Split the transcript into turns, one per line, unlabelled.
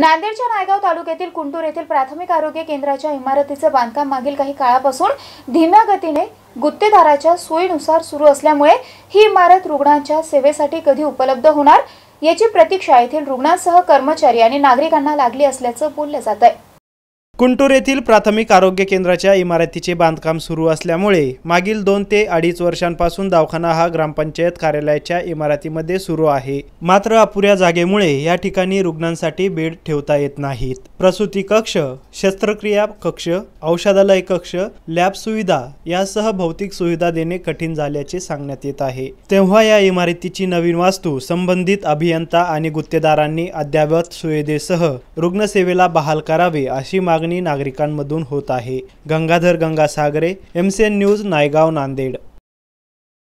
नांदेडच्या नायगाव तालुक्यातील कुंटूर येथील प्राथमिक आरोग्य केंद्राच्या इमारतीचे बांधकाम मागील काही काळापासून धीम्या गतीने गुत्तेदाराच्या सोयीनुसार सुरू असल्यामुळे ही इमारत रुग्णांच्या सेवेसाठी कधी उपलब्ध होणार याची प्रतीक्षा येथील रुग्णांसह कर्मचारी आणि नागरिकांना लागली असल्याचं बोललं जात आहे
कुंटूर येथील प्राथमिक आरोग्य केंद्राच्या इमारतीचे बांधकाम सुरू असल्यामुळे मागील दोन ते अडीच वर्षांपासून दवाखाना हा ग्रामपंचायत कार्यालयाच्या इमारतीमध्ये सुरू आहे मात्र अपुऱ्या जागेमुळे या ठिकाणी रुग्णांसाठी बेड ठेवता येत नाहीत प्रसूती कक्ष शस्त्रक्रिया कक्ष औषधालय कक्ष लॅब सुविधा यासह भौतिक सुविधा देणे कठीण झाल्याचे सांगण्यात येत आहे तेव्हा या इमारतीची नवीन वास्तू संबंधित अभियंता आणि गुत्तेदारांनी अद्यावत सुविधेसह रुग्णसेवेला बहाल करावे अशी मागणी मागणी नागरिकांमधून होत आहे गंगाधर गंगासागरे एमसीएन न्यूज नायगाव नांदेड